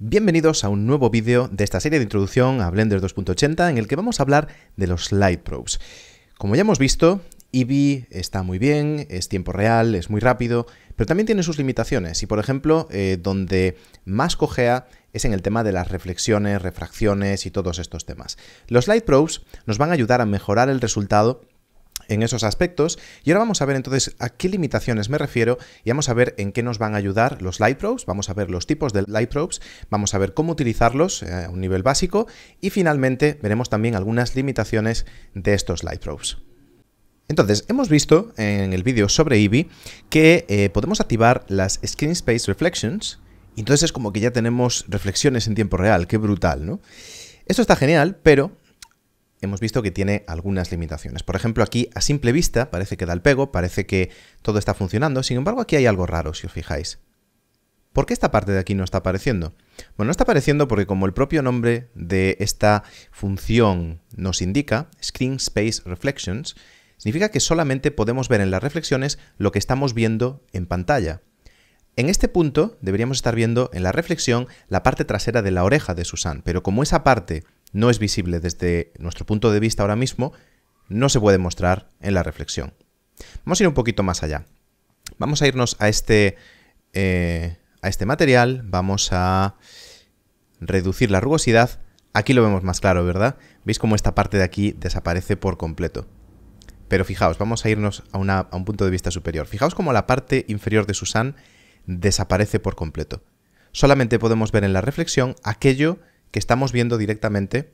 Bienvenidos a un nuevo vídeo de esta serie de introducción a Blender 2.80 en el que vamos a hablar de los Light Probes. Como ya hemos visto, Eevee está muy bien, es tiempo real, es muy rápido, pero también tiene sus limitaciones y por ejemplo, eh, donde más cojea es en el tema de las reflexiones, refracciones y todos estos temas. Los Light Probes nos van a ayudar a mejorar el resultado en esos aspectos. Y ahora vamos a ver entonces a qué limitaciones me refiero y vamos a ver en qué nos van a ayudar los light probes, vamos a ver los tipos de light probes, vamos a ver cómo utilizarlos eh, a un nivel básico y finalmente veremos también algunas limitaciones de estos light probes. Entonces, hemos visto en el vídeo sobre Eevee que eh, podemos activar las Screen Space Reflections y entonces es como que ya tenemos reflexiones en tiempo real, qué brutal, ¿no? Esto está genial, pero hemos visto que tiene algunas limitaciones. Por ejemplo, aquí a simple vista parece que da el pego, parece que todo está funcionando, sin embargo aquí hay algo raro si os fijáis. ¿Por qué esta parte de aquí no está apareciendo? Bueno, no está apareciendo porque como el propio nombre de esta función nos indica, Screen Space Reflections, significa que solamente podemos ver en las reflexiones lo que estamos viendo en pantalla. En este punto deberíamos estar viendo en la reflexión la parte trasera de la oreja de Susan, pero como esa parte no es visible desde nuestro punto de vista ahora mismo, no se puede mostrar en la reflexión. Vamos a ir un poquito más allá. Vamos a irnos a este, eh, a este material, vamos a reducir la rugosidad. Aquí lo vemos más claro, ¿verdad? Veis cómo esta parte de aquí desaparece por completo. Pero fijaos, vamos a irnos a, a un punto de vista superior. Fijaos cómo la parte inferior de Susan desaparece por completo. Solamente podemos ver en la reflexión aquello que estamos viendo directamente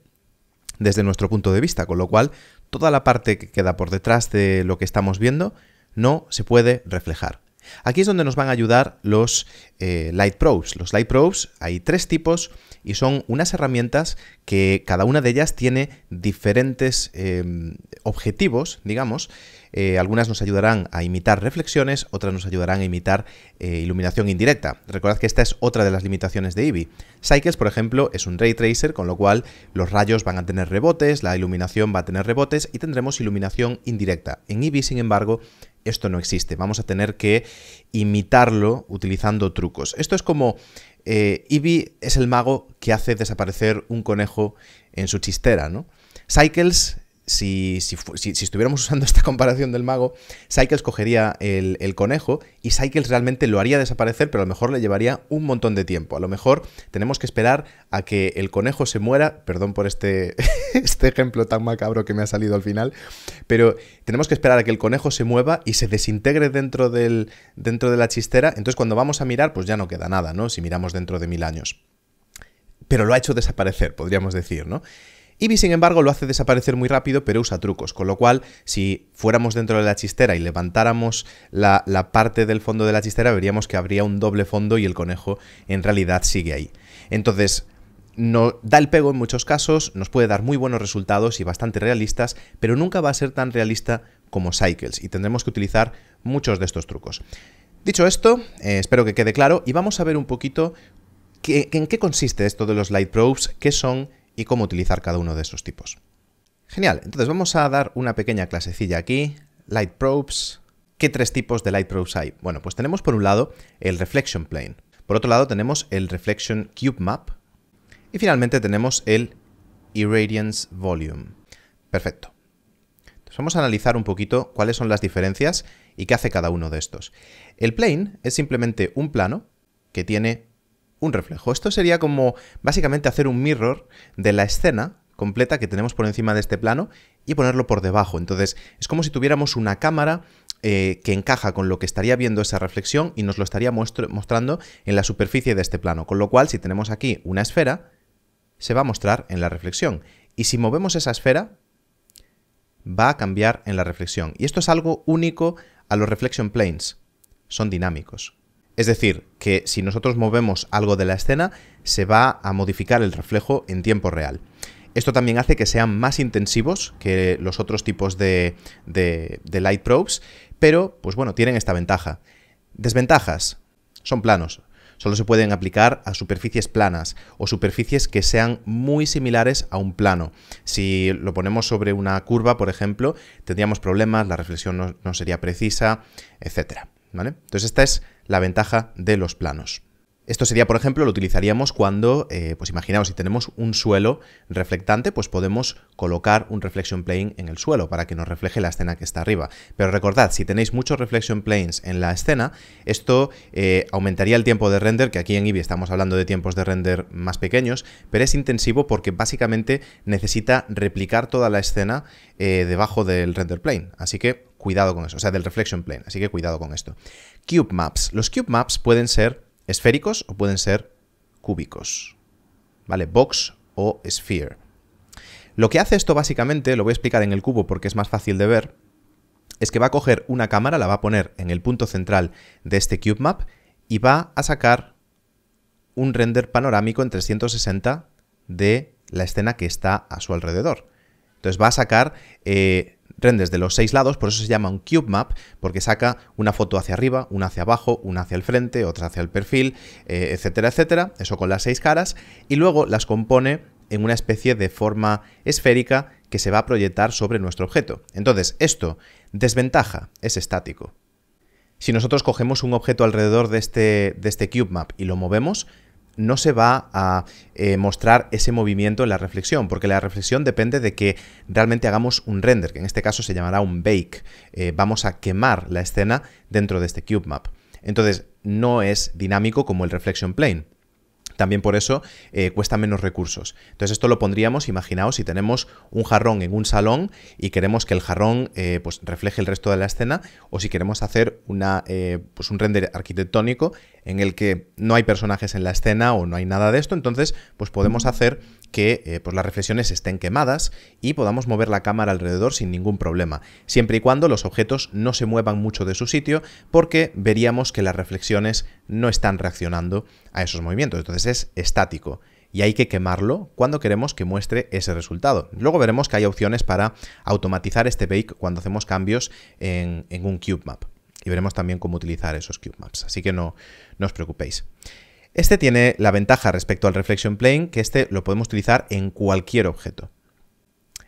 desde nuestro punto de vista, con lo cual toda la parte que queda por detrás de lo que estamos viendo no se puede reflejar. Aquí es donde nos van a ayudar los eh, Light Probes. Los Light Probes hay tres tipos y son unas herramientas que cada una de ellas tiene diferentes em, objetivos, digamos. Eh, algunas nos ayudarán a imitar reflexiones, otras nos ayudarán a imitar eh, iluminación indirecta. Recordad que esta es otra de las limitaciones de Eevee. Cycles, por ejemplo, es un ray tracer, con lo cual los rayos van a tener rebotes, la iluminación va a tener rebotes y tendremos iluminación indirecta. En Eevee, sin embargo, esto no existe. Vamos a tener que imitarlo utilizando trucos. Esto es como Eevee eh, es el mago que hace desaparecer un conejo en su chistera, ¿no? Cycles, si, estuviéramos usando esta comparación del mago, Cycles cogería el, conejo y Cycles realmente lo haría desaparecer, pero a lo mejor le llevaría un montón de tiempo. A lo mejor tenemos que esperar a que el conejo se muera, perdón por este, este ejemplo tan macabro que me ha salido al final, pero tenemos que esperar a que el conejo se mueva y se desintegre dentro, del, dentro de la chistera. Entonces cuando vamos a mirar, pues ya no queda nada, ¿no? Si miramos dentro de mil años pero lo ha hecho desaparecer, podríamos decir, ¿no? Ibi, sin embargo, lo hace desaparecer muy rápido, pero usa trucos, con lo cual, si fuéramos dentro de la chistera y levantáramos la, parte del fondo de la chistera, veríamos que habría un doble fondo y el conejo en realidad sigue ahí. Entonces, nos da el pego en muchos casos, nos puede dar muy buenos resultados y bastante realistas, pero nunca va a ser tan realista como Cycles y tendremos que utilizar muchos de estos trucos. Dicho esto, eh, espero que quede claro y vamos a ver un poquito ¿En qué consiste esto de los light probes? ¿Qué son? ¿Y cómo utilizar cada uno de esos tipos? Genial, entonces vamos a dar una pequeña clasecilla aquí. Light probes. ¿Qué tres tipos de light probes hay? Bueno, pues tenemos por un lado el reflection plane. Por otro lado tenemos el reflection cube map. Y finalmente tenemos el irradiance volume. Perfecto. Entonces vamos a analizar un poquito cuáles son las diferencias y qué hace cada uno de estos. El plane es simplemente un plano que tiene un reflejo. Esto sería como básicamente hacer un mirror de la escena completa que tenemos por encima de este plano y ponerlo por debajo. Entonces es como si tuviéramos una cámara eh, que encaja con lo que estaría viendo esa reflexión y nos lo estaría mostrando en la superficie de este plano. Con lo cual si tenemos aquí una esfera, se va a mostrar en la reflexión. Y si movemos esa esfera, va a cambiar en la reflexión. Y esto es algo único a los reflection planes. Son dinámicos. Es decir, que si nosotros movemos algo de la escena, se va a modificar el reflejo en tiempo real. Esto también hace que sean más intensivos que los otros tipos de, light probes, pero pues bueno, tienen esta ventaja. Desventajas. Son planos. Solo se pueden aplicar a superficies planas o superficies que sean muy similares a un plano. Si lo ponemos sobre una curva, por ejemplo, tendríamos problemas, la reflexión no, sería precisa, etc. Entonces esta es la ventaja de los planos. Esto sería, por ejemplo, lo utilizaríamos cuando, eh, pues imaginaos, si tenemos un suelo reflectante, pues podemos colocar un reflection plane en el suelo para que nos refleje la escena que está arriba. Pero recordad, si tenéis muchos reflection planes en la escena, esto eh, aumentaría el tiempo de render, que aquí en Eevee estamos hablando de tiempos de render más pequeños, pero es intensivo porque básicamente necesita replicar toda la escena eh, debajo del render plane. Así que Cuidado con eso, o sea, del reflection plane, así que cuidado con esto. Cube maps. Los cube maps pueden ser esféricos o pueden ser cúbicos, ¿vale? Box o sphere. Lo que hace esto básicamente, lo voy a explicar en el cubo porque es más fácil de ver, es que va a coger una cámara, la va a poner en el punto central de este cube map y va a sacar un render panorámico en 360 de la escena que está a su alrededor. Entonces va a sacar eh, rendes de los seis lados, por eso se llama un cube map, porque saca una foto hacia arriba, una hacia abajo, una hacia el frente, otra hacia el perfil, eh, etcétera, etcétera, eso con las seis caras, y luego las compone en una especie de forma esférica que se va a proyectar sobre nuestro objeto. Entonces, esto, desventaja, es estático. Si nosotros cogemos un objeto alrededor de este, de este cube map y lo movemos, no se va a eh, mostrar ese movimiento en la reflexión, porque la reflexión depende de que realmente hagamos un render, que en este caso se llamará un bake. Eh, vamos a quemar la escena dentro de este cube map. Entonces, no es dinámico como el reflection plane también por eso eh, cuesta menos recursos. Entonces esto lo pondríamos, imaginaos, si tenemos un jarrón en un salón y queremos que el jarrón eh, pues refleje el resto de la escena, o si queremos hacer una, eh, pues un render arquitectónico en el que no hay personajes en la escena o no hay nada de esto, entonces pues podemos hacer que eh, pues, las reflexiones estén quemadas y podamos mover la cámara alrededor sin ningún problema, siempre y cuando los objetos no se muevan mucho de su sitio porque veríamos que las reflexiones no están reaccionando a esos movimientos, entonces es estático y hay que quemarlo cuando queremos que muestre ese resultado. Luego veremos que hay opciones para automatizar este bake cuando hacemos cambios en, un cube map y veremos también cómo utilizar esos CubeMaps. maps, así que no, no os preocupéis. Este tiene la ventaja respecto al Reflection Plane que este lo podemos utilizar en cualquier objeto.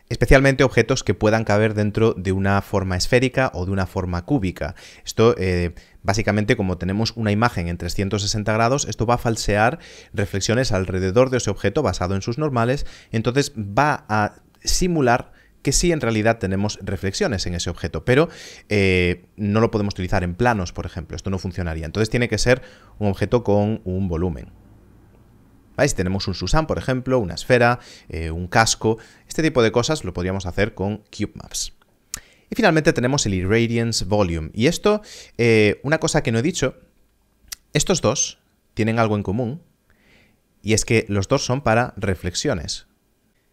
Especialmente objetos que puedan caber dentro de una forma esférica o de una forma cúbica. Esto, eh, básicamente, como tenemos una imagen en 360 grados, esto va a falsear reflexiones alrededor de ese objeto basado en sus normales, entonces va a simular que sí en realidad tenemos reflexiones en ese objeto, pero eh, no lo podemos utilizar en planos, por ejemplo, esto no funcionaría. Entonces tiene que ser un objeto con un volumen. Si Tenemos un Susan, por ejemplo, una esfera, eh, un casco, este tipo de cosas lo podríamos hacer con Cube Maps. Y finalmente tenemos el Irradiance Volume. Y esto, eh, una cosa que no he dicho, estos dos tienen algo en común, y es que los dos son para reflexiones.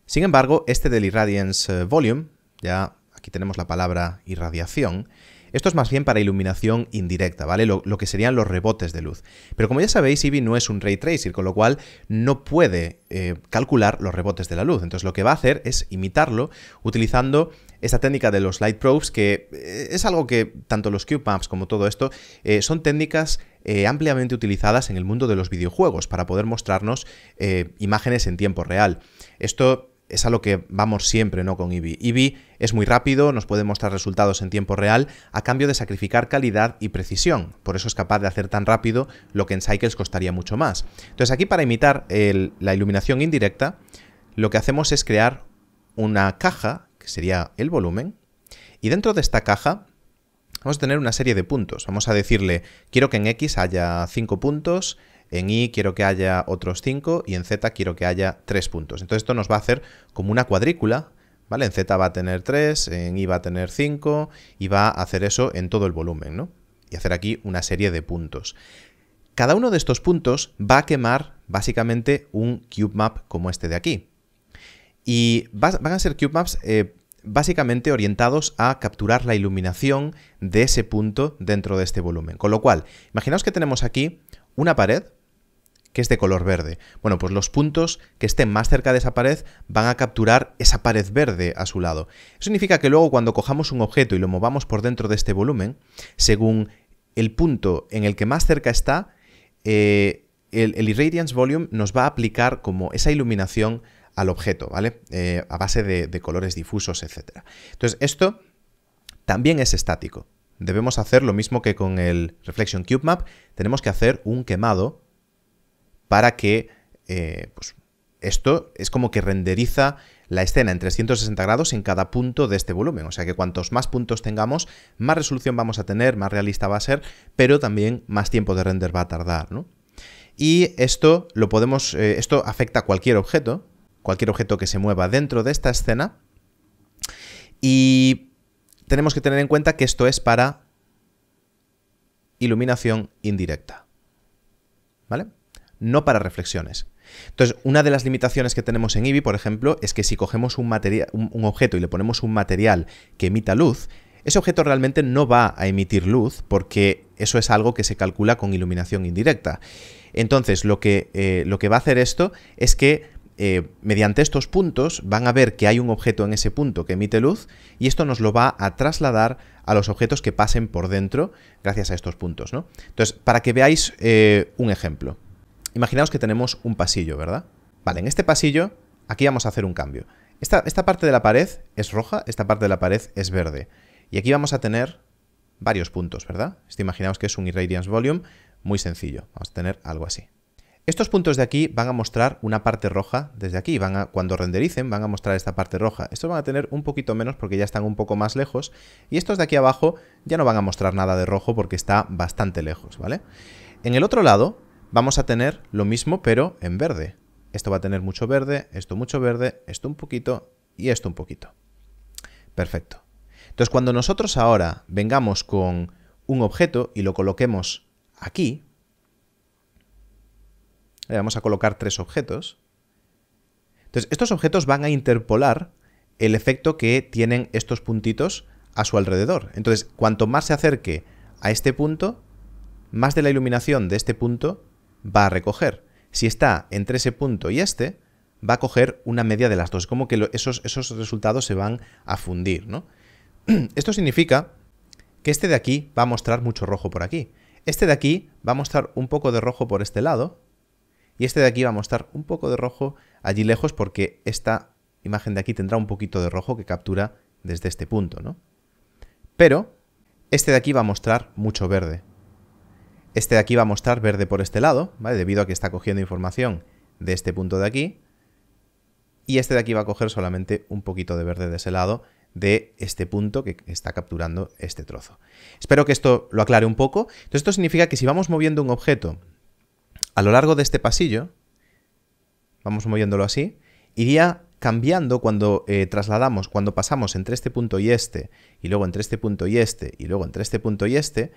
Sin embargo, este del Irradiance eh, Volume, ya aquí tenemos la palabra irradiación, esto es más bien para iluminación indirecta, ¿vale? Lo, que serían los rebotes de luz. Pero como ya sabéis, Eevee no es un ray tracer, con lo cual no puede eh, calcular los rebotes de la luz. Entonces lo que va a hacer es imitarlo utilizando esta técnica de los light probes, que eh, es algo que tanto los cube maps como todo esto son técnicas ampliamente utilizadas en el mundo de los videojuegos para poder mostrarnos imágenes en tiempo real. Esto es a lo que vamos siempre ¿no? con Eevee. Eevee es muy rápido, nos puede mostrar resultados en tiempo real a cambio de sacrificar calidad y precisión. Por eso es capaz de hacer tan rápido lo que en Cycles costaría mucho más. Entonces aquí para imitar la iluminación indirecta, lo que hacemos es crear una caja, que sería el volumen, y dentro de esta caja vamos a tener una serie de puntos. Vamos a decirle, quiero que en X haya 5 puntos, en Y quiero que haya otros 5 y en Z quiero que haya 3 puntos. Entonces esto nos va a hacer como una cuadrícula, ¿vale? En Z va a tener 3, en I va a tener 5 y va a hacer eso en todo el volumen, ¿no? Y hacer aquí una serie de puntos. Cada uno de estos puntos va a quemar básicamente un cube map como este de aquí. Y van a ser cube maps eh, básicamente orientados a capturar la iluminación de ese punto dentro de este volumen. Con lo cual, imaginaos que tenemos aquí una pared que es de color verde. Bueno, pues los puntos que estén más cerca de esa pared van a capturar esa pared verde a su lado. Eso significa que luego cuando cojamos un objeto y lo movamos por dentro de este volumen, según el punto en el que más cerca está, eh, el, Irradiance Volume nos va a aplicar como esa iluminación al objeto, ¿vale? Eh, a base de, de colores difusos, etc. Entonces, esto también es estático. Debemos hacer lo mismo que con el Reflection Cube Map, tenemos que hacer un quemado para que eh, pues, esto es como que renderiza la escena en 360 grados en cada punto de este volumen. O sea que cuantos más puntos tengamos, más resolución vamos a tener, más realista va a ser, pero también más tiempo de render va a tardar, Y esto lo podemos. Eh, esto afecta a cualquier objeto. Cualquier objeto que se mueva dentro de esta escena. Y tenemos que tener en cuenta que esto es para iluminación indirecta. ¿Vale? no para reflexiones. Entonces, una de las limitaciones que tenemos en IBI, por ejemplo, es que si cogemos un, objeto y le ponemos un material que emita luz, ese objeto realmente no va a emitir luz porque eso es algo que se calcula con iluminación indirecta. Entonces, lo que, eh, lo que va a hacer esto es que eh, mediante estos puntos van a ver que hay un objeto en ese punto que emite luz y esto nos lo va a trasladar a los objetos que pasen por dentro gracias a estos puntos. Entonces, para que veáis eh, un ejemplo. Imaginaos que tenemos un pasillo, ¿verdad? Vale, en este pasillo, aquí vamos a hacer un cambio. Esta, esta parte de la pared es roja, esta parte de la pared es verde. Y aquí vamos a tener varios puntos, ¿verdad? Esto imaginaos que es un irradiance volume muy sencillo. Vamos a tener algo así. Estos puntos de aquí van a mostrar una parte roja desde aquí. Van a, cuando rendericen van a mostrar esta parte roja. Estos van a tener un poquito menos porque ya están un poco más lejos. Y estos de aquí abajo ya no van a mostrar nada de rojo porque está bastante lejos, ¿vale? En el otro lado vamos a tener lo mismo pero en verde. Esto va a tener mucho verde, esto mucho verde, esto un poquito y esto un poquito. Perfecto. Entonces cuando nosotros ahora vengamos con un objeto y lo coloquemos aquí, le vamos a colocar tres objetos. Entonces estos objetos van a interpolar el efecto que tienen estos puntitos a su alrededor. Entonces cuanto más se acerque a este punto, más de la iluminación de este punto va a recoger. Si está entre ese punto y este, va a coger una media de las dos. Como que esos, resultados se van a fundir, ¿no? Esto significa que este de aquí va a mostrar mucho rojo por aquí. Este de aquí va a mostrar un poco de rojo por este lado. Y este de aquí va a mostrar un poco de rojo allí lejos porque esta imagen de aquí tendrá un poquito de rojo que captura desde este punto, ¿no? Pero este de aquí va a mostrar mucho verde. Este de aquí va a mostrar verde por este lado, Debido a que está cogiendo información de este punto de aquí. Y este de aquí va a coger solamente un poquito de verde de ese lado de este punto que está capturando este trozo. Espero que esto lo aclare un poco. Entonces esto significa que si vamos moviendo un objeto a lo largo de este pasillo, vamos moviéndolo así, iría cambiando cuando eh, trasladamos, cuando pasamos entre este punto y este, y luego entre este punto y este, y luego entre este punto y este,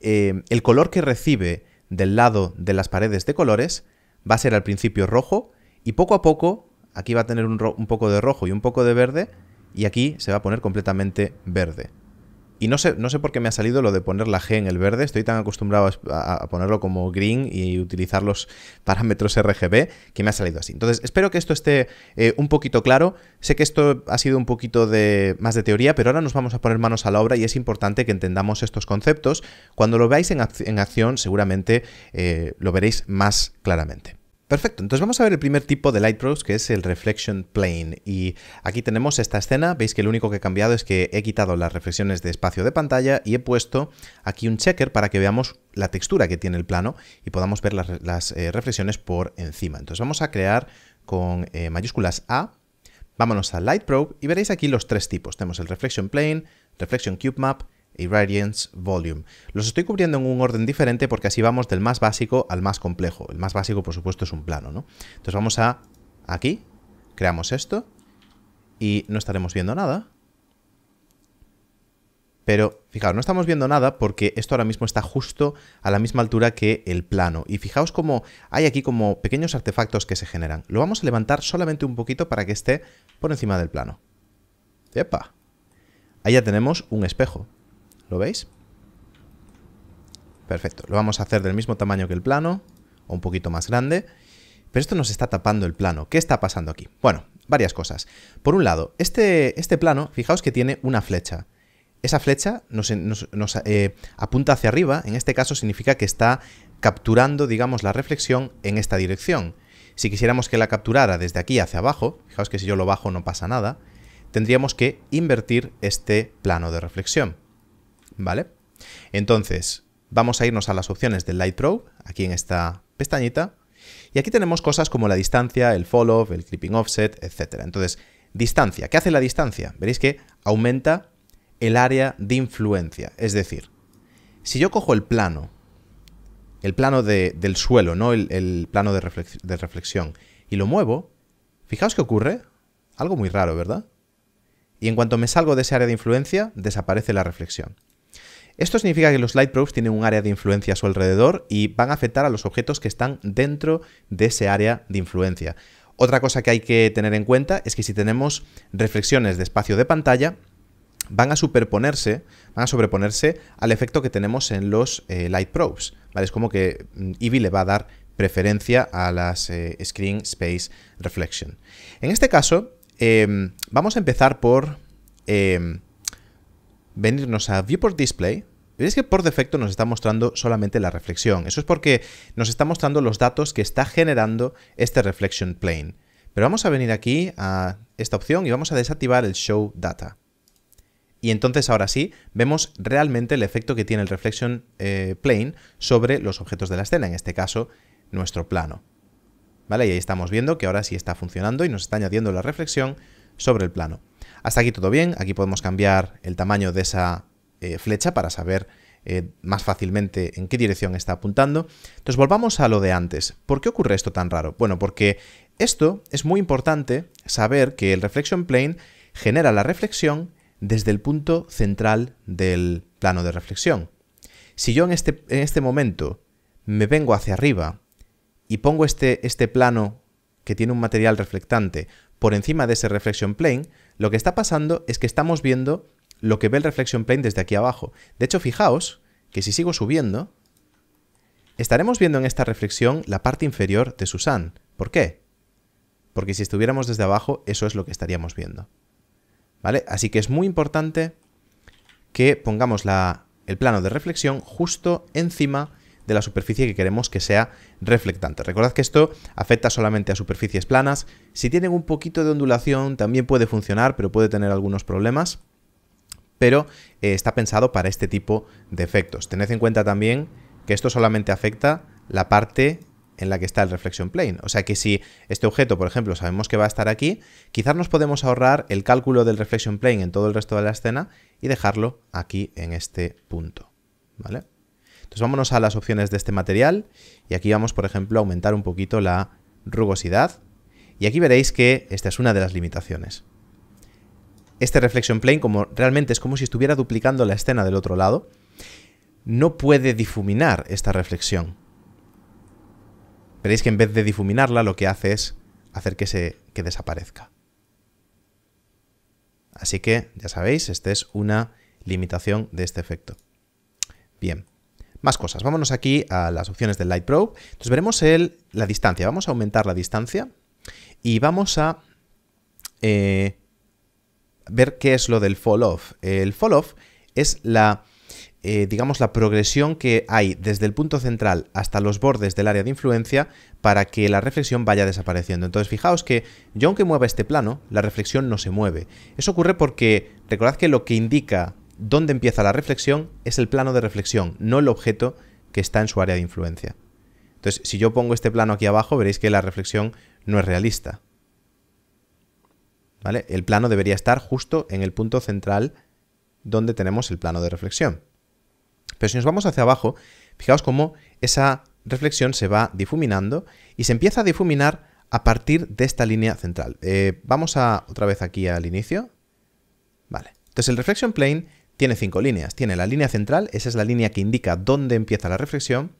eh, el color que recibe del lado de las paredes de colores va a ser al principio rojo y poco a poco aquí va a tener un poco de rojo y un poco de verde y aquí se va a poner completamente verde. Y no sé, no sé por qué me ha salido lo de poner la G en el verde. Estoy tan acostumbrado a, ponerlo como green y utilizar los parámetros RGB que me ha salido así. Entonces, espero que esto esté eh, un poquito claro. Sé que esto ha sido un poquito de, más de teoría, pero ahora nos vamos a poner manos a la obra y es importante que entendamos estos conceptos. Cuando lo veáis en, acción, seguramente eh, lo veréis más claramente. Perfecto, entonces vamos a ver el primer tipo de Light Probes que es el Reflection Plane y aquí tenemos esta escena, veis que lo único que he cambiado es que he quitado las reflexiones de espacio de pantalla y he puesto aquí un checker para que veamos la textura que tiene el plano y podamos ver las, eh, reflexiones por encima. Entonces vamos a crear con eh, mayúsculas A, vámonos a Light Probe y veréis aquí los tres tipos, tenemos el Reflection Plane, Reflection Cube Map Irradiance Volume. Los estoy cubriendo en un orden diferente porque así vamos del más básico al más complejo. El más básico, por supuesto, es un plano, Entonces vamos a aquí, creamos esto y no estaremos viendo nada. Pero fijaos, no estamos viendo nada porque esto ahora mismo está justo a la misma altura que el plano. Y fijaos cómo hay aquí como pequeños artefactos que se generan. Lo vamos a levantar solamente un poquito para que esté por encima del plano. ¡Epa! Ahí ya tenemos un espejo. ¿Lo veis? Perfecto. Lo vamos a hacer del mismo tamaño que el plano, o un poquito más grande. Pero esto nos está tapando el plano. ¿Qué está pasando aquí? Bueno, varias cosas. Por un lado, este, este plano, fijaos que tiene una flecha. Esa flecha nos, eh, apunta hacia arriba, en este caso significa que está capturando, digamos, la reflexión en esta dirección. Si quisiéramos que la capturara desde aquí hacia abajo, fijaos que si yo lo bajo no pasa nada, tendríamos que invertir este plano de reflexión. ¿vale? Entonces, vamos a irnos a las opciones del Light Probe, aquí en esta pestañita, y aquí tenemos cosas como la distancia, el follow, el clipping offset, etc. Entonces, distancia, ¿qué hace la distancia? Veréis que aumenta el área de influencia, es decir, si yo cojo el plano, el plano del suelo, no el, plano de, de reflexión, y lo muevo, fijaos qué ocurre, algo muy raro, ¿verdad? Y en cuanto me salgo de ese área de influencia, desaparece la reflexión. Esto significa que los light probes tienen un área de influencia a su alrededor y van a afectar a los objetos que están dentro de ese área de influencia. Otra cosa que hay que tener en cuenta es que si tenemos reflexiones de espacio de pantalla, van a superponerse, van a sobreponerse al efecto que tenemos en los eh, light probes. Es como que mm, Eevee le va a dar preferencia a las eh, Screen Space Reflection. En este caso, em, vamos a empezar por em, venirnos a Viewport Display es que por defecto nos está mostrando solamente la reflexión. Eso es porque nos está mostrando los datos que está generando este reflection plane. Pero vamos a venir aquí a esta opción y vamos a desactivar el Show Data. Y entonces ahora sí, vemos realmente el efecto que tiene el Reflection eh, Plane sobre los objetos de la escena, en este caso, nuestro plano. ¿Vale? Y ahí estamos viendo que ahora sí está funcionando y nos está añadiendo la reflexión sobre el plano. Hasta aquí todo bien, aquí podemos cambiar el tamaño de esa eh, flecha para saber eh, más fácilmente en qué dirección está apuntando. Entonces volvamos a lo de antes. ¿Por qué ocurre esto tan raro? Bueno, porque esto es muy importante saber que el reflection plane genera la reflexión desde el punto central del plano de reflexión. Si yo en este, en este momento me vengo hacia arriba y pongo este, este plano que tiene un material reflectante por encima de ese reflection plane, lo que está pasando es que estamos viendo lo que ve el reflection plane desde aquí abajo. De hecho, fijaos que si sigo subiendo, estaremos viendo en esta reflexión la parte inferior de Susan. ¿Por qué? Porque si estuviéramos desde abajo, eso es lo que estaríamos viendo. ¿Vale? Así que es muy importante que pongamos el plano de reflexión justo encima de la superficie que queremos que sea reflectante. Recordad que esto afecta solamente a superficies planas. Si tienen un poquito de ondulación también puede funcionar, pero puede tener algunos problemas pero eh, está pensado para este tipo de efectos. Tened en cuenta también que esto solamente afecta la parte en la que está el reflection plane. O sea que si este objeto, por ejemplo, sabemos que va a estar aquí, quizás nos podemos ahorrar el cálculo del reflection plane en todo el resto de la escena y dejarlo aquí en este punto. ¿Vale? Entonces vámonos a las opciones de este material y aquí vamos, por ejemplo, a aumentar un poquito la rugosidad. Y aquí veréis que esta es una de las limitaciones este reflection plane, como realmente es como si estuviera duplicando la escena del otro lado, no puede difuminar esta reflexión. Veréis que en vez de difuminarla, lo que hace es hacer que, se, desaparezca. Así que, ya sabéis, esta es una limitación de este efecto. Bien, más cosas. Vámonos aquí a las opciones del Light Probe. Entonces veremos la distancia. Vamos a aumentar la distancia y vamos a eh, ver qué es lo del fall off. El fall off es la, eh, digamos, la progresión que hay desde el punto central hasta los bordes del área de influencia para que la reflexión vaya desapareciendo. Entonces, fijaos que yo aunque mueva este plano, la reflexión no se mueve. Eso ocurre porque, recordad que lo que indica dónde empieza la reflexión es el plano de reflexión, no el objeto que está en su área de influencia. Entonces, si yo pongo este plano aquí abajo, veréis que la reflexión no es realista. El plano debería estar justo en el punto central donde tenemos el plano de reflexión. Pero si nos vamos hacia abajo, fijaos cómo esa reflexión se va difuminando y se empieza a difuminar a partir de esta línea central. Eh, vamos a otra vez aquí al inicio. Vale. Entonces el reflection plane tiene cinco líneas. Tiene la línea central, esa es la línea que indica dónde empieza la reflexión.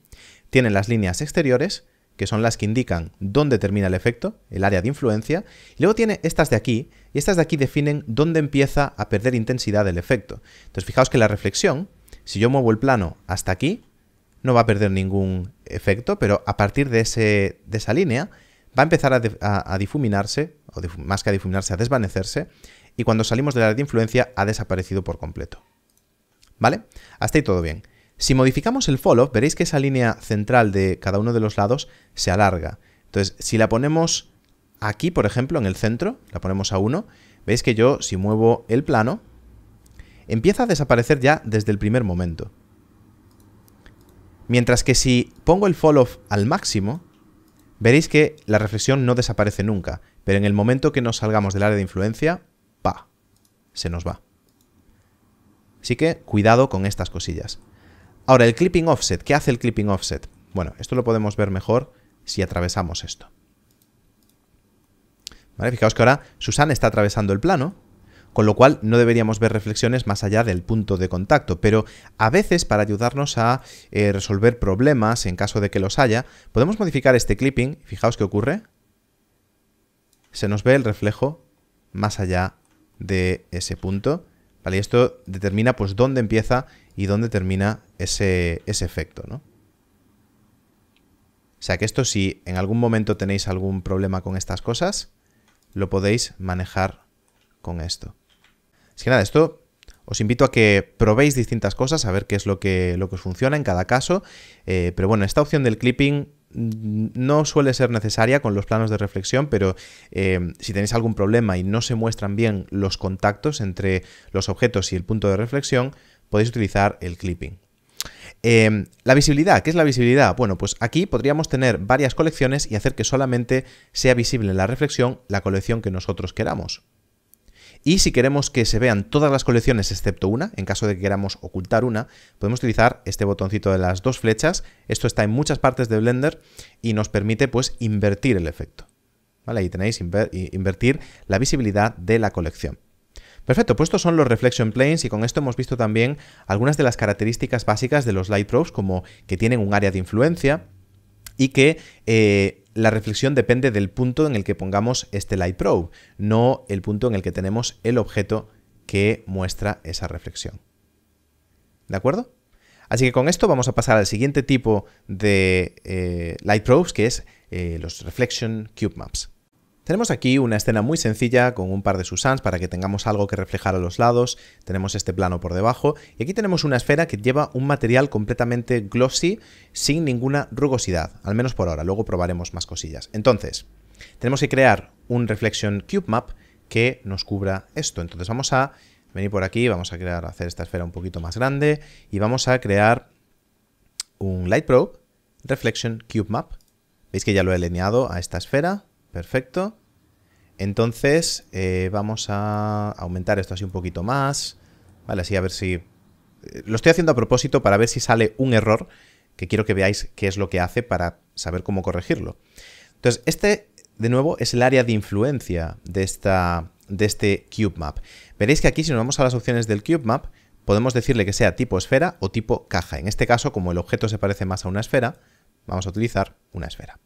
Tiene las líneas exteriores, que son las que indican dónde termina el efecto, el área de influencia, y luego tiene estas de aquí, y estas de aquí definen dónde empieza a perder intensidad el efecto. Entonces fijaos que la reflexión, si yo muevo el plano hasta aquí, no va a perder ningún efecto, pero a partir de, esa línea va a empezar a, difuminarse, o más que a difuminarse, a desvanecerse, y cuando salimos del área de influencia ha desaparecido por completo. ¿Vale? Hasta ahí todo bien. Si modificamos el follow, veréis que esa línea central de cada uno de los lados se alarga. Entonces, si la ponemos aquí, por ejemplo, en el centro, la ponemos a 1, veis que yo, si muevo el plano, empieza a desaparecer ya desde el primer momento. Mientras que si pongo el follow al máximo, veréis que la reflexión no desaparece nunca, pero en el momento que nos salgamos del área de influencia, ¡pa! Se nos va. Así que cuidado con estas cosillas. Ahora, el clipping offset, ¿qué hace el clipping offset? Bueno, esto lo podemos ver mejor si atravesamos esto. Fijaos que ahora Susan está atravesando el plano, con lo cual no deberíamos ver reflexiones más allá del punto de contacto, pero a veces para ayudarnos a eh, resolver problemas en caso de que los haya, podemos modificar este clipping, fijaos qué ocurre, se nos ve el reflejo más allá de ese punto, Y esto determina pues dónde empieza y dónde termina ese, efecto, ¿no? O sea que esto si en algún momento tenéis algún problema con estas cosas, lo podéis manejar con esto. Así que nada, esto os invito a que probéis distintas cosas, a ver qué es lo que, lo que os funciona en cada caso. Eh, pero bueno, esta opción del clipping mm, no suele ser necesaria con los planos de reflexión, pero eh, si tenéis algún problema y no se muestran bien los contactos entre los objetos y el punto de reflexión, podéis utilizar el clipping. Em, la visibilidad, ¿qué es la visibilidad? Bueno, pues aquí podríamos tener varias colecciones y hacer que solamente sea visible en la reflexión la colección que nosotros queramos. Y si queremos que se vean todas las colecciones excepto una, en caso de que queramos ocultar una, podemos utilizar este botoncito de las dos flechas. Esto está en muchas partes de Blender y nos permite pues invertir el efecto. ¿Vale? Ahí tenéis invertir la visibilidad de la colección. Perfecto, pues estos son los Reflection Planes y con esto hemos visto también algunas de las características básicas de los Light Probes, como que tienen un área de influencia y que eh, la reflexión depende del punto en el que pongamos este Light Probe, no el punto en el que tenemos el objeto que muestra esa reflexión. ¿De acuerdo? Así que con esto vamos a pasar al siguiente tipo de eh, Light Probes, que es eh, los Reflection Cube Maps. Tenemos aquí una escena muy sencilla con un par de Susans para que tengamos algo que reflejar a los lados, tenemos este plano por debajo y aquí tenemos una esfera que lleva un material completamente glossy sin ninguna rugosidad, al menos por ahora, luego probaremos más cosillas. Entonces, tenemos que crear un Reflection Cube Map que nos cubra esto, entonces vamos a venir por aquí, vamos a crear, hacer esta esfera un poquito más grande y vamos a crear un Light Probe Reflection Cube Map. Veis que ya lo he alineado a esta esfera Perfecto. Entonces eh, vamos a aumentar esto así un poquito más. Vale, así a ver si... Eh, lo estoy haciendo a propósito para ver si sale un error que quiero que veáis qué es lo que hace para saber cómo corregirlo. Entonces, este, de nuevo, es el área de influencia de, esta, de este Cube Map. Veréis que aquí, si nos vamos a las opciones del Cube Map, podemos decirle que sea tipo esfera o tipo caja. En este caso, como el objeto se parece más a una esfera, vamos a utilizar una esfera.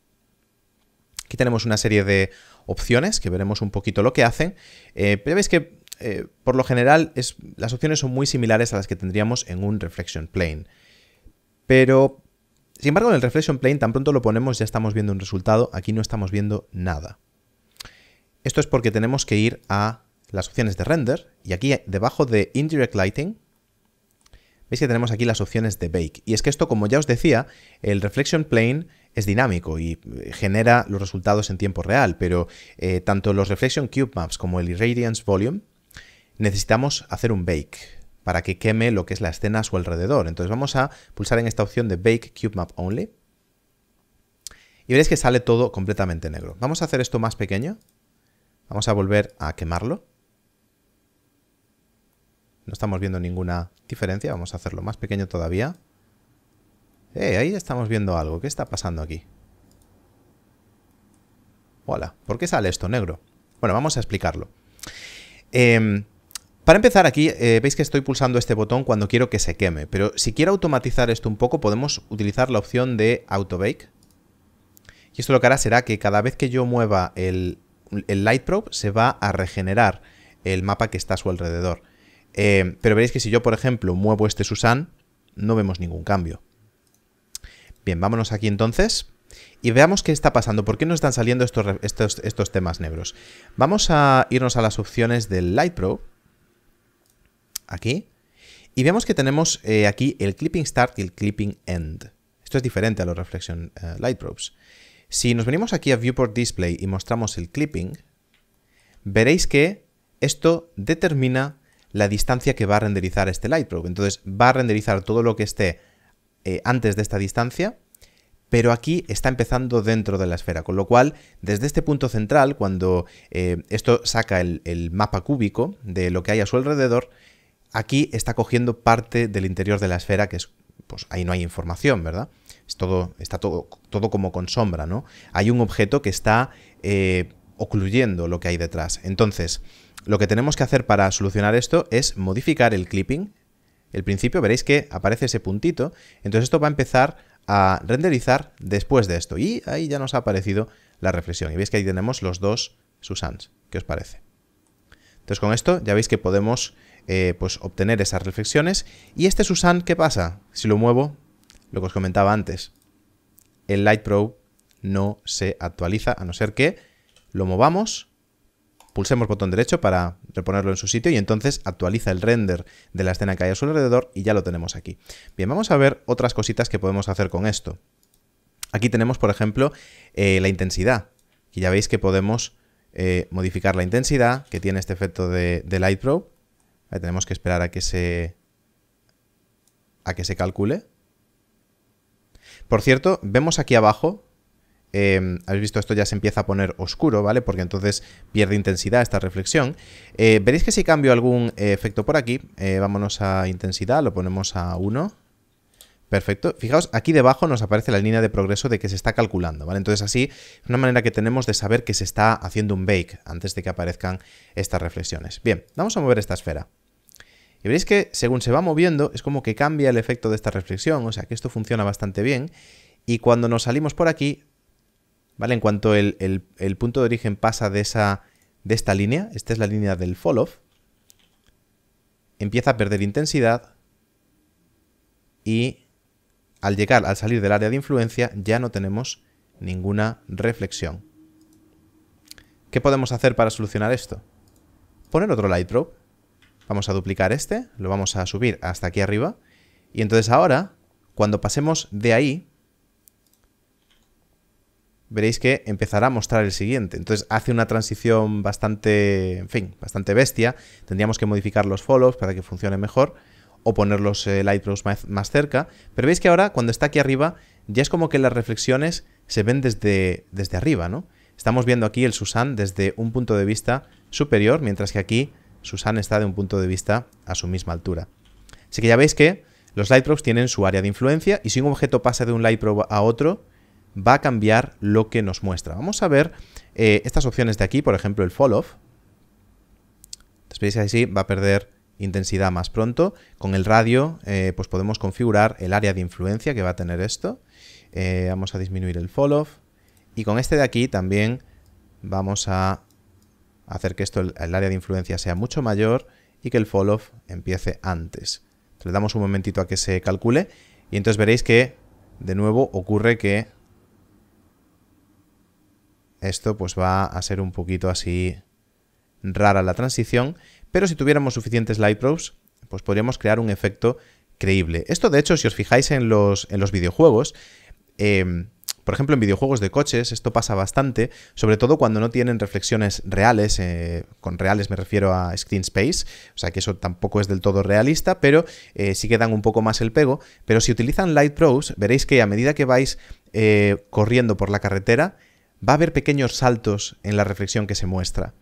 Aquí tenemos una serie de opciones que veremos un poquito lo que hacen. Eh, pero veis que eh, por lo general es, las opciones son muy similares a las que tendríamos en un reflection plane. Pero, sin embargo, en el reflection plane tan pronto lo ponemos ya estamos viendo un resultado. Aquí no estamos viendo nada. Esto es porque tenemos que ir a las opciones de render y aquí debajo de indirect lighting veis que tenemos aquí las opciones de bake. Y es que esto, como ya os decía, el reflection plane es dinámico y eh, genera los resultados en tiempo real, pero eh, tanto los Reflection Cube Maps como el Irradiance Volume necesitamos hacer un bake para que queme lo que es la escena a su alrededor. Entonces vamos a pulsar en esta opción de Bake Cube Map Only y veréis que sale todo completamente negro. Vamos a hacer esto más pequeño. Vamos a volver a quemarlo. No estamos viendo ninguna diferencia. Vamos a hacerlo más pequeño todavía. Eh, ahí estamos viendo algo. ¿Qué está pasando aquí? Hola, ¿por qué sale esto negro? Bueno, vamos a explicarlo. Em, para empezar aquí, eh, veis que estoy pulsando este botón cuando quiero que se queme, pero si quiero automatizar esto un poco, podemos utilizar la opción de auto Autobake. Y esto lo que hará será que cada vez que yo mueva el, Light Probe, se va a regenerar el mapa que está a su alrededor. Em, pero veréis que si yo, por ejemplo, muevo este Susan, no vemos ningún cambio. Bien, vámonos aquí entonces y veamos qué está pasando, por qué nos están saliendo estos, estos, temas negros. Vamos a irnos a las opciones del Light Pro, aquí, y vemos que tenemos eh, aquí el Clipping Start y el Clipping End. Esto es diferente a los Reflection eh, Light Probes. Si nos venimos aquí a Viewport Display y mostramos el Clipping, veréis que esto determina la distancia que va a renderizar este Light Probe. Entonces va a renderizar todo lo que esté eh, antes de esta distancia, pero aquí está empezando dentro de la esfera, con lo cual desde este punto central, cuando eh, esto saca el, mapa cúbico de lo que hay a su alrededor, aquí está cogiendo parte del interior de la esfera, que es, pues ahí no hay información, ¿verdad? Es todo, está todo, todo como con sombra, ¿no? Hay un objeto que está eh, ocluyendo lo que hay detrás. Entonces, lo que tenemos que hacer para solucionar esto es modificar el clipping, el principio, veréis que aparece ese puntito. Entonces esto va a empezar a renderizar después de esto. Y ahí ya nos ha aparecido la reflexión. Y veis que ahí tenemos los dos Susans. ¿Qué os parece? Entonces con esto ya veis que podemos eh, pues, obtener esas reflexiones. Y este Susan, ¿qué pasa? Si lo muevo, lo que os comentaba antes, el Light Pro no se actualiza a no ser que lo movamos pulsemos botón derecho para reponerlo en su sitio y entonces actualiza el render de la escena que hay a su alrededor y ya lo tenemos aquí. Bien, vamos a ver otras cositas que podemos hacer con esto. Aquí tenemos, por ejemplo, eh, la intensidad. Y ya veis que podemos eh, modificar la intensidad que tiene este efecto de, Light Pro. Ahí tenemos que esperar a que se, a que se calcule. Por cierto, vemos aquí abajo Em, habéis visto esto ya se empieza a poner oscuro, ¿vale? Porque entonces pierde intensidad esta reflexión. Eh, veréis que si cambio algún eh, efecto por aquí, eh, vámonos a intensidad, lo ponemos a 1. Perfecto. Fijaos, aquí debajo nos aparece la línea de progreso de que se está calculando, ¿vale? Entonces así es una manera que tenemos de saber que se está haciendo un bake antes de que aparezcan estas reflexiones. Bien, vamos a mover esta esfera. Y veréis que según se va moviendo es como que cambia el efecto de esta reflexión, o sea que esto funciona bastante bien. Y cuando nos salimos por aquí ¿vale? En cuanto el, punto de origen pasa de, esa, de esta línea, esta es la línea del falloff, empieza a perder intensidad y al llegar, al salir del área de influencia, ya no tenemos ninguna reflexión. ¿Qué podemos hacer para solucionar esto? Poner otro light probe. Vamos a duplicar este, lo vamos a subir hasta aquí arriba. Y entonces ahora, cuando pasemos de ahí, veréis que empezará a mostrar el siguiente. Entonces hace una transición bastante, en fin, bastante bestia. Tendríamos que modificar los follows para que funcione mejor o poner los eh, light más, cerca. Pero veis que ahora, cuando está aquí arriba, ya es como que las reflexiones se ven desde, desde arriba, ¿no? Estamos viendo aquí el Susan desde un punto de vista superior, mientras que aquí Susan está de un punto de vista a su misma altura. Así que ya veis que los probes tienen su área de influencia y si un objeto pasa de un Probe a otro, va a cambiar lo que nos muestra. Vamos a ver eh, estas opciones de aquí, por ejemplo, el falloff. Entonces veis así, va a perder intensidad más pronto. Con el radio, eh, pues podemos configurar el área de influencia que va a tener esto. Eh, vamos a disminuir el falloff. Y con este de aquí también vamos a hacer que esto, el, área de influencia sea mucho mayor y que el falloff empiece antes. le damos un momentito a que se calcule y entonces veréis que de nuevo ocurre que esto pues va a ser un poquito así rara la transición, pero si tuviéramos suficientes light probes, pues podríamos crear un efecto creíble. Esto de hecho, si os fijáis en los, en los videojuegos, em, por ejemplo, en videojuegos de coches esto pasa bastante, sobre todo cuando no tienen reflexiones reales, eh, con reales me refiero a screen space, o sea que eso tampoco es del todo realista, pero eh, sí que dan un poco más el pego, pero si utilizan Light Probes, veréis que a medida que vais eh, corriendo por la carretera, va a haber pequeños saltos en la reflexión que se muestra.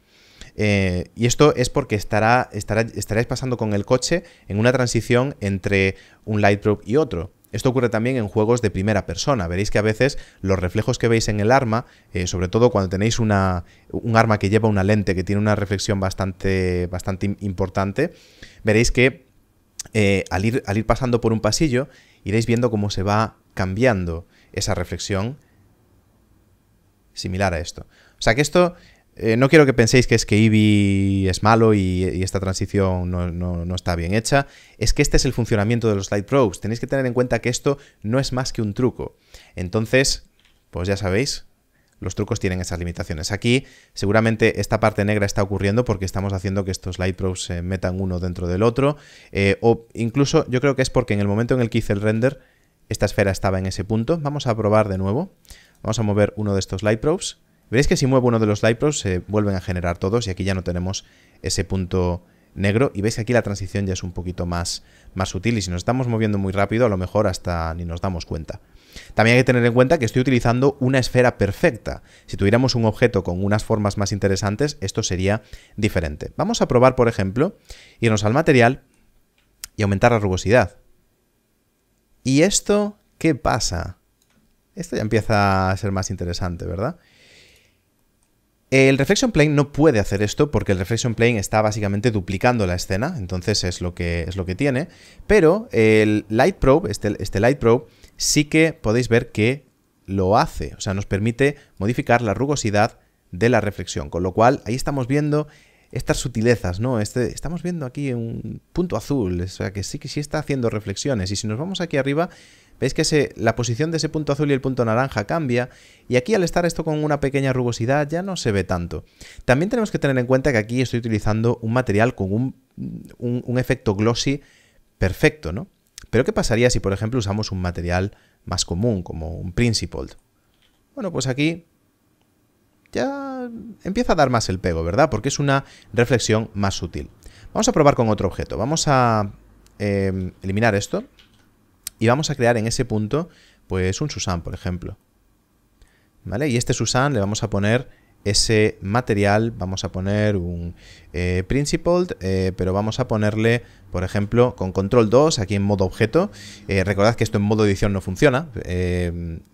Eh, y esto es porque estará, estará, estaréis pasando con el coche en una transición entre un probe y otro. Esto ocurre también en juegos de primera persona. Veréis que a veces los reflejos que veis en el arma, eh, sobre todo cuando tenéis una, un arma que lleva una lente que tiene una reflexión bastante, bastante importante, veréis que eh, al, ir, al ir pasando por un pasillo iréis viendo cómo se va cambiando esa reflexión similar a esto. O sea que esto, eh, no quiero que penséis que es que Eevee es malo y, esta transición no, está bien hecha. Es que este es el funcionamiento de los Light Probes. Tenéis que tener en cuenta que esto no es más que un truco. Entonces, pues ya sabéis, los trucos tienen esas limitaciones. Aquí seguramente esta parte negra está ocurriendo porque estamos haciendo que estos light probes se metan uno dentro del otro. Eh, o incluso yo creo que es porque en el momento en el que hice el render, esta esfera estaba en ese punto. Vamos a probar de nuevo. Vamos a mover uno de estos light probes. Veréis que si muevo uno de los light probes se vuelven a generar todos y aquí ya no tenemos ese punto negro y veis que aquí la transición ya es un poquito más, más sutil y si nos estamos moviendo muy rápido a lo mejor hasta ni nos damos cuenta. También hay que tener en cuenta que estoy utilizando una esfera perfecta. Si tuviéramos un objeto con unas formas más interesantes, esto sería diferente. Vamos a probar, por ejemplo, irnos al material y aumentar la rugosidad. ¿Y esto qué pasa? Esto ya empieza a ser más interesante, ¿verdad? El Reflection Plane no puede hacer esto porque el Reflection Plane está básicamente duplicando la escena, entonces es lo que, es lo que tiene, pero el Light Probe, este, este Light Probe, sí que podéis ver que lo hace, o sea, nos permite modificar la rugosidad de la reflexión, con lo cual ahí estamos viendo estas sutilezas, ¿no? Este, estamos viendo aquí un punto azul, o sea, que sí que sí está haciendo reflexiones, y si nos vamos aquí arriba Veis que la posición de ese punto azul y el punto naranja cambia y aquí al estar esto con una pequeña rugosidad ya no se ve tanto. También tenemos que tener en cuenta que aquí estoy utilizando un material con un, efecto glossy perfecto, ¿no? Pero ¿qué pasaría si por ejemplo usamos un material más común como un Principled? Bueno, pues aquí ya empieza a dar más el pego, ¿verdad? Porque es una reflexión más sutil. Vamos a probar con otro objeto. Vamos a eh, eliminar esto y vamos a crear en ese punto, pues un Susan, por ejemplo. ¿Vale? Y este Susan le vamos a poner ese material, vamos a poner un eh, principled, eh, pero vamos a ponerle, por ejemplo, con control 2, aquí en modo objeto, eh, recordad que esto en modo edición no funciona, en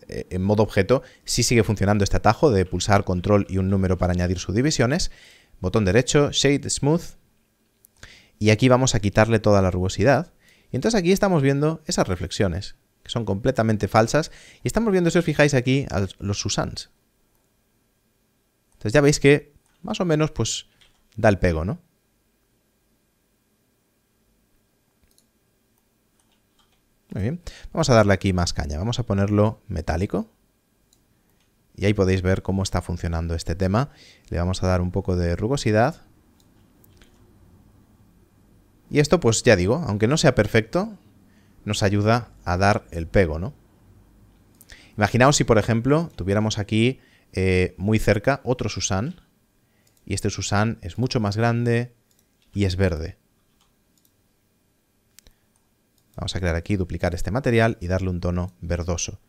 modo objeto sí sigue funcionando este atajo de pulsar control y un número para añadir subdivisiones, botón derecho, shade smooth, y aquí vamos a quitarle toda la rugosidad, y entonces aquí estamos viendo esas reflexiones, que son completamente falsas, y estamos viendo, si os fijáis aquí, a los Susans. Entonces ya veis que, más o menos, pues, da el pego, ¿no? Muy bien. Vamos a darle aquí más caña. Vamos a ponerlo metálico. Y ahí podéis ver cómo está funcionando este tema. Le vamos a dar un poco de rugosidad. Y esto, pues ya digo, aunque no sea perfecto, nos ayuda a dar el pego, ¿no? Imaginaos si, por ejemplo, tuviéramos aquí eh, muy cerca otro Susan, y este Susan es mucho más grande y es verde. Vamos a crear aquí, duplicar este material y darle un tono verdoso.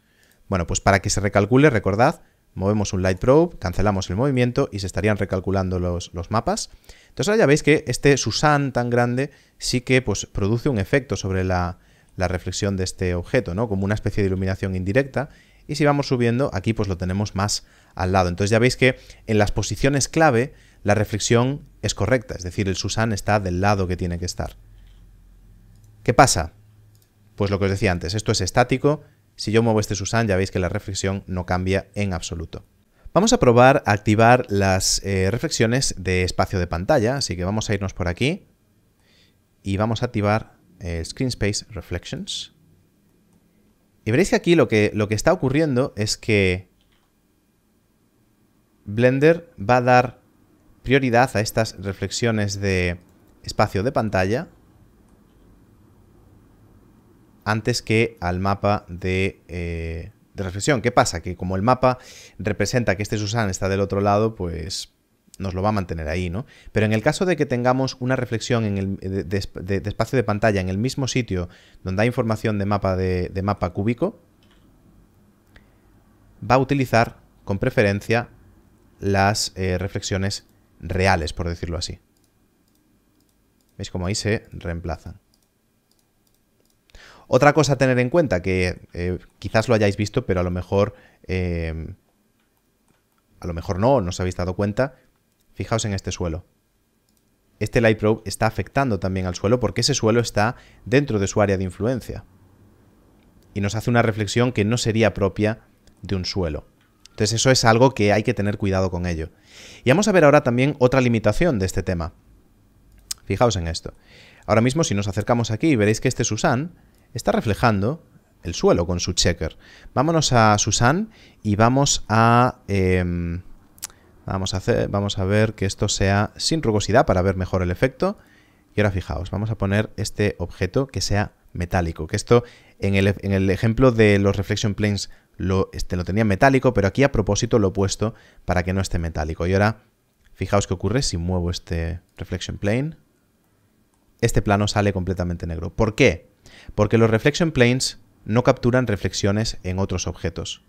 Bueno, pues para que se recalcule, recordad, movemos un Light Probe, cancelamos el movimiento y se estarían recalculando los, los mapas. Entonces ahora ya veis que este Susan tan grande sí que pues, produce un efecto sobre la, reflexión de este objeto, ¿no? Como una especie de iluminación indirecta. Y si vamos subiendo, aquí pues lo tenemos más al lado. Entonces ya veis que en las posiciones clave la reflexión es correcta, es decir, el Susan está del lado que tiene que estar. ¿Qué pasa? Pues lo que os decía antes, esto es estático. Si yo muevo este Susan ya veis que la reflexión no cambia en absoluto. Vamos a probar a activar las eh, reflexiones de espacio de pantalla, así que vamos a irnos por aquí y vamos a activar eh, Screen Space Reflections. Y veréis que aquí lo que, lo que está ocurriendo es que Blender va a dar prioridad a estas reflexiones de espacio de pantalla antes que al mapa de eh, reflexión. ¿Qué pasa? Que como el mapa representa que este Susan está del otro lado, pues nos lo va a mantener ahí, ¿no? Pero en el caso de que tengamos una reflexión en el, de, espacio de pantalla en el mismo sitio donde hay información de mapa, de, mapa cúbico, va a utilizar con preferencia las eh, reflexiones reales, por decirlo así. ¿Veis cómo ahí se reemplazan? Otra cosa a tener en cuenta, que eh, quizás lo hayáis visto, pero a lo mejor. Eh, a lo mejor no, no os habéis dado cuenta. Fijaos en este suelo. Este light probe está afectando también al suelo porque ese suelo está dentro de su área de influencia. Y nos hace una reflexión que no sería propia de un suelo. Entonces eso es algo que hay que tener cuidado con ello. Y vamos a ver ahora también otra limitación de este tema. Fijaos en esto. Ahora mismo si nos acercamos aquí veréis que este Susan está reflejando el suelo con su checker. Vámonos a Susan y vamos a... Em, vamos, a hacer, vamos a ver que esto sea sin rugosidad para ver mejor el efecto. Y ahora fijaos, vamos a poner este objeto que sea metálico. Que esto en el, ejemplo de los Reflection Planes lo, este, lo tenía metálico, pero aquí a propósito lo he puesto para que no esté metálico. Y ahora fijaos qué ocurre si muevo este Reflection Plane. Este plano sale completamente negro. ¿Por qué? porque los reflection planes no capturan reflexiones en otros objetos.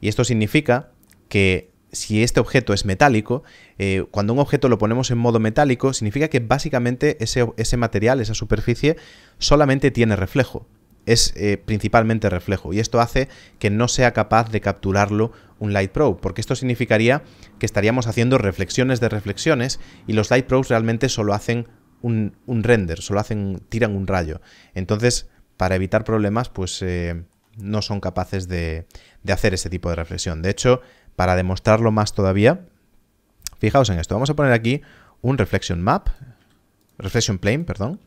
Y esto significa que si este objeto es metálico, eh, cuando un objeto lo ponemos en modo metálico, significa que básicamente ese, material, esa superficie, solamente tiene reflejo. Es eh, principalmente reflejo. Y esto hace que no sea capaz de capturarlo un light probe, porque esto significaría que estaríamos haciendo reflexiones de reflexiones y los light probes realmente solo hacen un, render, solo hacen, tiran un rayo. Entonces, para evitar problemas, pues eh, no son capaces de, hacer ese tipo de reflexión. De hecho, para demostrarlo más todavía, fijaos en esto. Vamos a poner aquí un reflection map, reflection plane, perdón.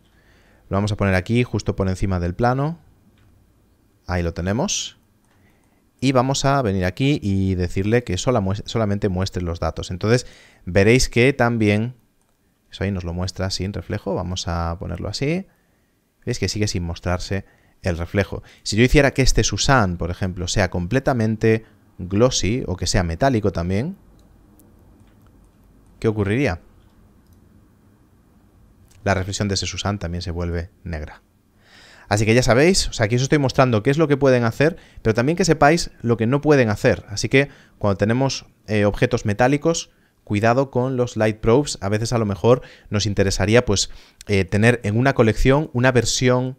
Lo vamos a poner aquí justo por encima del plano. Ahí lo tenemos. Y vamos a venir aquí y decirle que solamente muestre los datos. Entonces veréis que también ahí nos lo muestra sin reflejo. Vamos a ponerlo así. ¿Veis que sigue sin mostrarse el reflejo? Si yo hiciera que este Susan, por ejemplo, sea completamente glossy o que sea metálico también, ¿qué ocurriría? La reflexión de ese Susan también se vuelve negra. Así que ya sabéis, o sea, aquí os estoy mostrando qué es lo que pueden hacer, pero también que sepáis lo que no pueden hacer. Así que cuando tenemos eh, objetos metálicos, cuidado con los light probes. A veces a lo mejor nos interesaría pues eh, tener en una colección una versión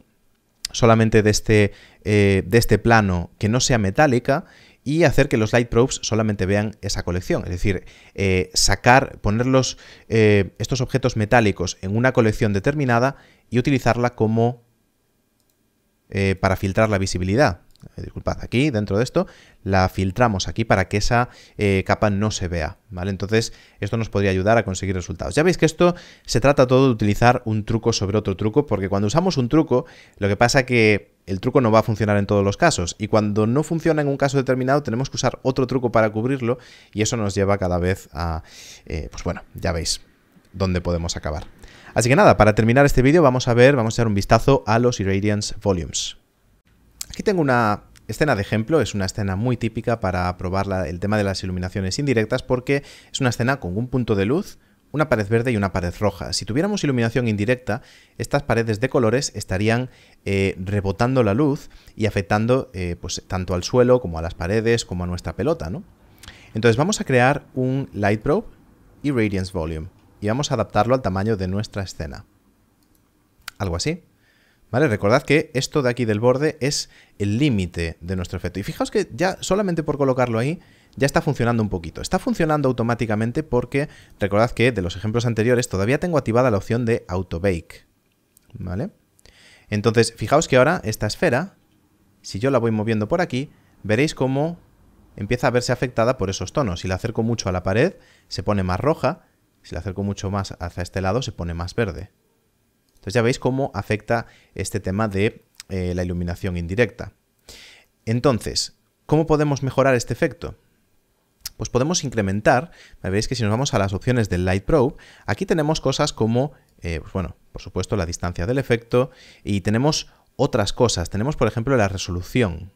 solamente de este, eh, de este plano que no sea metálica y hacer que los light probes solamente vean esa colección. Es decir, eh, sacar, poner estos objetos metálicos en una colección determinada y utilizarla como para filtrar la visibilidad. Eh, disculpad, aquí dentro de esto, la filtramos aquí para que esa eh, capa no se vea, ¿vale? Entonces esto nos podría ayudar a conseguir resultados. Ya veis que esto se trata todo de utilizar un truco sobre otro truco, porque cuando usamos un truco, lo que pasa que el truco no va a funcionar en todos los casos y cuando no funciona en un caso determinado tenemos que usar otro truco para cubrirlo y eso nos lleva cada vez a, eh, pues bueno, ya veis dónde podemos acabar. Así que nada, para terminar este vídeo vamos a ver, vamos a echar un vistazo a los Irradiance Volumes. Aquí tengo una escena de ejemplo, es una escena muy típica para probar el tema de las iluminaciones indirectas porque es una escena con un punto de luz, una pared verde y una pared roja. Si tuviéramos iluminación indirecta, estas paredes de colores estarían eh, rebotando la luz y afectando eh, pues, tanto al suelo como a las paredes como a nuestra pelota. ¿no? Entonces vamos a crear un Light Probe y Radiance Volume y vamos a adaptarlo al tamaño de nuestra escena. Algo así. Recordad que esto de aquí del borde es el límite de nuestro efecto. Y fijaos que ya solamente por colocarlo ahí ya está funcionando un poquito. Está funcionando automáticamente porque recordad que de los ejemplos anteriores todavía tengo activada la opción de auto bake. ¿Vale? Entonces, fijaos que ahora esta esfera, si yo la voy moviendo por aquí, veréis cómo empieza a verse afectada por esos tonos. Si la acerco mucho a la pared, se pone más roja. Si la acerco mucho más hacia este lado, se pone más verde. Entonces ya veis cómo afecta este tema de eh, la iluminación indirecta. Entonces, ¿cómo podemos mejorar este efecto? Pues podemos incrementar, veis que si nos vamos a las opciones del Light Probe, aquí tenemos cosas como, eh, pues bueno, por supuesto la distancia del efecto y tenemos otras cosas. Tenemos, por ejemplo, la resolución.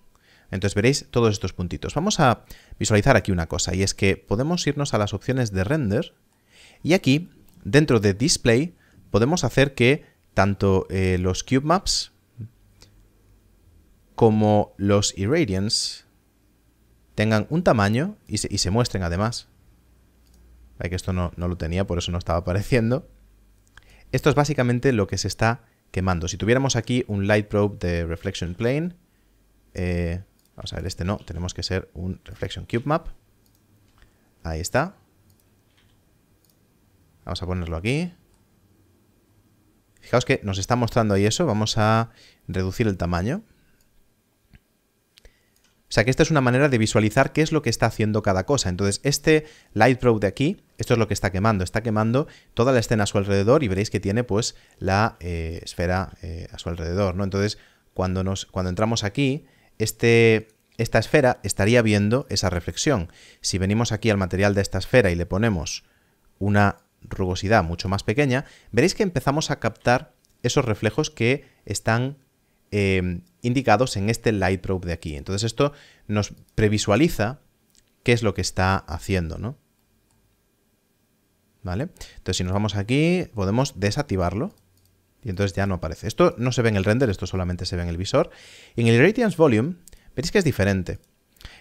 Entonces veréis todos estos puntitos. Vamos a visualizar aquí una cosa y es que podemos irnos a las opciones de render y aquí, dentro de display, podemos hacer que tanto eh, los Cubemaps como los Irradiants tengan un tamaño y se, y se muestren además. Hay que esto no, lo tenía, por eso no estaba apareciendo. Esto es básicamente lo que se está quemando. Si tuviéramos aquí un Light Probe de Reflection Plane, eh, vamos a ver, este no, tenemos que ser un Reflection Cubemap. Ahí está. Vamos a ponerlo aquí. Fijaos que nos está mostrando ahí eso. Vamos a reducir el tamaño. O sea que esta es una manera de visualizar qué es lo que está haciendo cada cosa. Entonces este light probe de aquí, esto es lo que está quemando. Está quemando toda la escena a su alrededor y veréis que tiene pues la eh, esfera eh, a su alrededor. ¿no? Entonces cuando, nos, cuando entramos aquí, este, esta esfera estaría viendo esa reflexión. Si venimos aquí al material de esta esfera y le ponemos una rugosidad mucho más pequeña, veréis que empezamos a captar esos reflejos que están em, indicados en este light probe de aquí. Entonces esto nos previsualiza qué es lo que está haciendo, ¿no? ¿Vale? Entonces si nos vamos aquí, podemos desactivarlo y entonces ya no aparece. Esto no se ve en el render, esto solamente se ve en el visor. En el Radiance Volume, veréis que es diferente.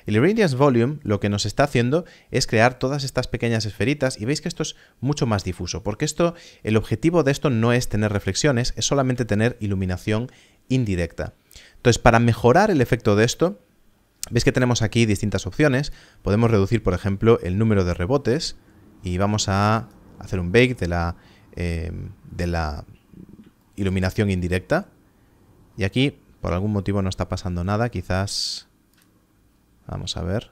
El Irradiance Volume lo que nos está haciendo es crear todas estas pequeñas esferitas y veis que esto es mucho más difuso, porque esto, el objetivo de esto no es tener reflexiones, es solamente tener iluminación indirecta. Entonces, para mejorar el efecto de esto, veis que tenemos aquí distintas opciones. Podemos reducir, por ejemplo, el número de rebotes y vamos a hacer un bake de la eh, iluminación indirecta. Y aquí, por algún motivo, no está pasando nada. Quizás Vamos a ver.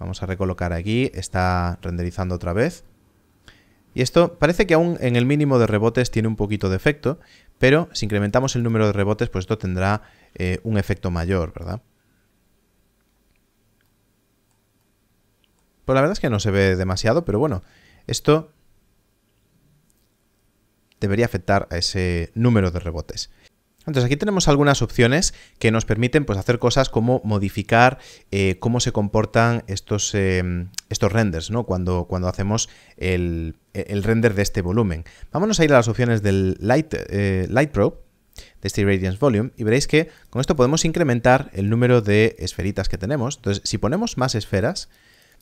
Vamos a recolocar aquí. Está renderizando otra vez. Y esto parece que aún en el mínimo de rebotes tiene un poquito de efecto, pero si incrementamos el número de rebotes, pues esto tendrá eh, un efecto mayor, ¿verdad? Pues la verdad es que no se ve demasiado, pero bueno, esto debería afectar a ese número de rebotes. Entonces aquí tenemos algunas opciones que nos permiten pues, hacer cosas como modificar eh, cómo se comportan estos, em, estos renders ¿no? cuando, cuando hacemos el, render de este volumen. Vámonos a ir a las opciones del Light, eh, Light Pro, de este Radiance Volume y veréis que con esto podemos incrementar el número de esferitas que tenemos. Entonces, si ponemos más esferas,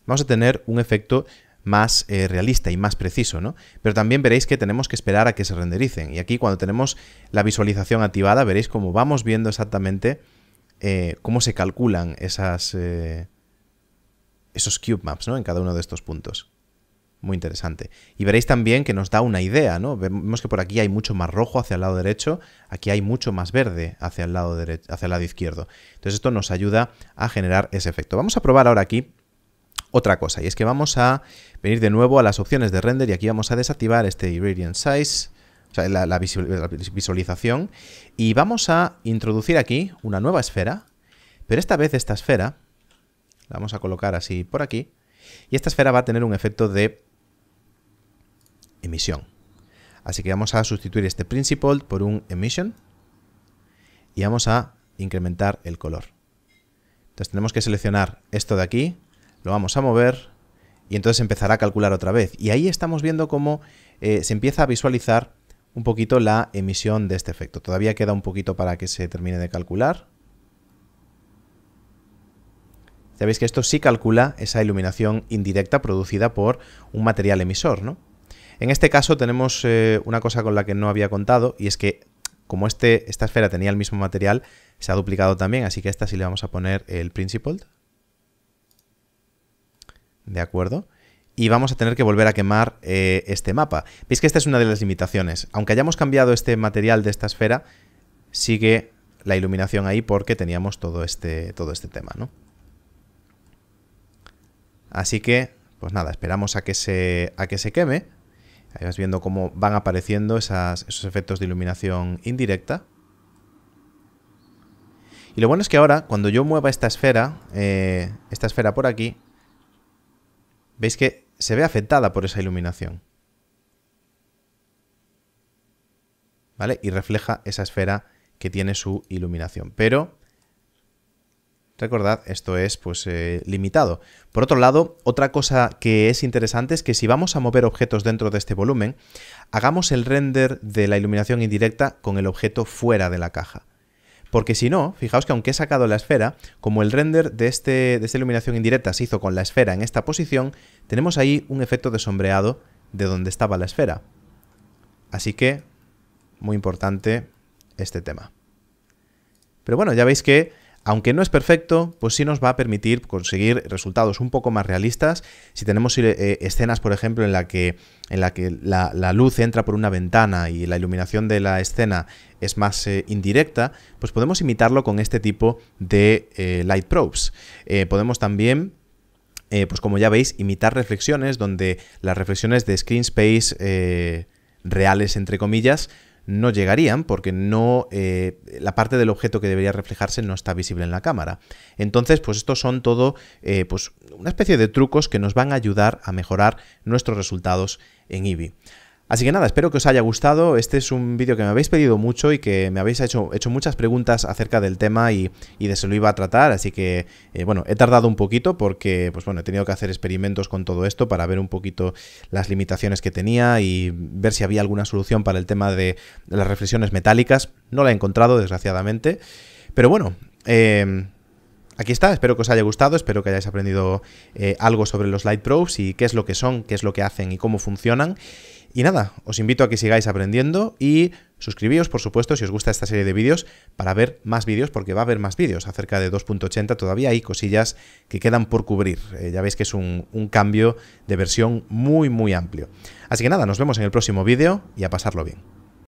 vamos a tener un efecto más eh, realista y más preciso, ¿no? Pero también veréis que tenemos que esperar a que se rendericen. Y aquí cuando tenemos la visualización activada, veréis cómo vamos viendo exactamente eh, cómo se calculan esas, eh, esos cube maps, ¿no? En cada uno de estos puntos. Muy interesante. Y veréis también que nos da una idea, ¿no? Vemos que por aquí hay mucho más rojo hacia el lado derecho, aquí hay mucho más verde hacia el lado, hacia el lado izquierdo. Entonces esto nos ayuda a generar ese efecto. Vamos a probar ahora aquí otra cosa. Y es que vamos a venir de nuevo a las opciones de render y aquí vamos a desactivar este Irradiant Size, o sea, la, la, visualización. Y vamos a introducir aquí una nueva esfera, pero esta vez esta esfera, la vamos a colocar así por aquí, y esta esfera va a tener un efecto de emisión. Así que vamos a sustituir este principal por un emission y vamos a incrementar el color. Entonces tenemos que seleccionar esto de aquí, lo vamos a mover y entonces empezará a calcular otra vez. Y ahí estamos viendo cómo eh, se empieza a visualizar un poquito la emisión de este efecto. Todavía queda un poquito para que se termine de calcular. Ya veis que esto sí calcula esa iluminación indirecta producida por un material emisor, ¿no? En este caso tenemos eh, una cosa con la que no había contado y es que como este, esta esfera tenía el mismo material, se ha duplicado también, así que a esta sí le vamos a poner el principled. ¿de acuerdo? Y vamos a tener que volver a quemar eh, este mapa. Veis que esta es una de las limitaciones. Aunque hayamos cambiado este material de esta esfera, sigue la iluminación ahí porque teníamos todo este, todo este tema, ¿no? Así que, pues nada, esperamos a que se, a que se queme. Ahí vas viendo cómo van apareciendo esos efectos de iluminación indirecta. Y lo bueno es que ahora, cuando yo mueva esta esfera, eh, esta esfera por aquí, veis que se ve afectada por esa iluminación. ¿Vale? Y refleja esa esfera que tiene su iluminación. Pero Recordad, esto es pues eh, limitado. Por otro lado, otra cosa que es interesante es que si vamos a mover objetos dentro de este volumen, hagamos el render de la iluminación indirecta con el objeto fuera de la caja. Porque si no, fijaos que aunque he sacado la esfera, como el render de, este, de esta iluminación indirecta se hizo con la esfera en esta posición, tenemos ahí un efecto de sombreado de donde estaba la esfera. Así que, muy importante este tema. Pero bueno, ya veis que aunque no es perfecto, pues sí nos va a permitir conseguir resultados un poco más realistas. Si tenemos eh, escenas, por ejemplo, en la que, en la, que la, luz entra por una ventana y la iluminación de la escena es más eh, indirecta, pues podemos imitarlo con este tipo de eh, light probes. podemos también pues como ya veis, imitar reflexiones donde las reflexiones de screen space reales, entre comillas, no llegarían porque no eh, la parte del objeto que debería reflejarse no está visible en la cámara. Entonces, pues estos son todo eh, pues una especie de trucos que nos van a ayudar a mejorar nuestros resultados en IBI. Así que nada, espero que os haya gustado. Este es un vídeo que me habéis pedido mucho y que me habéis hecho, muchas preguntas acerca del tema y, de se lo iba a tratar. Así que, eh, bueno, he tardado un poquito porque, pues bueno, he tenido que hacer experimentos con todo esto para ver un poquito las limitaciones que tenía y ver si había alguna solución para el tema de, las reflexiones metálicas. No la he encontrado, desgraciadamente. Pero bueno, em, Aquí está, espero que os haya gustado, espero que hayáis aprendido eh, algo sobre los Light Probes y qué es lo que son, qué es lo que hacen y cómo funcionan. Y nada, os invito a que sigáis aprendiendo y suscribíos, por supuesto, si os gusta esta serie de vídeos, para ver más vídeos, porque va a haber más vídeos acerca de 2.80. Todavía hay cosillas que quedan por cubrir. Eh, ya veis que es un cambio de versión muy, muy amplio. Así que nada, nos vemos en el próximo vídeo y a pasarlo bien.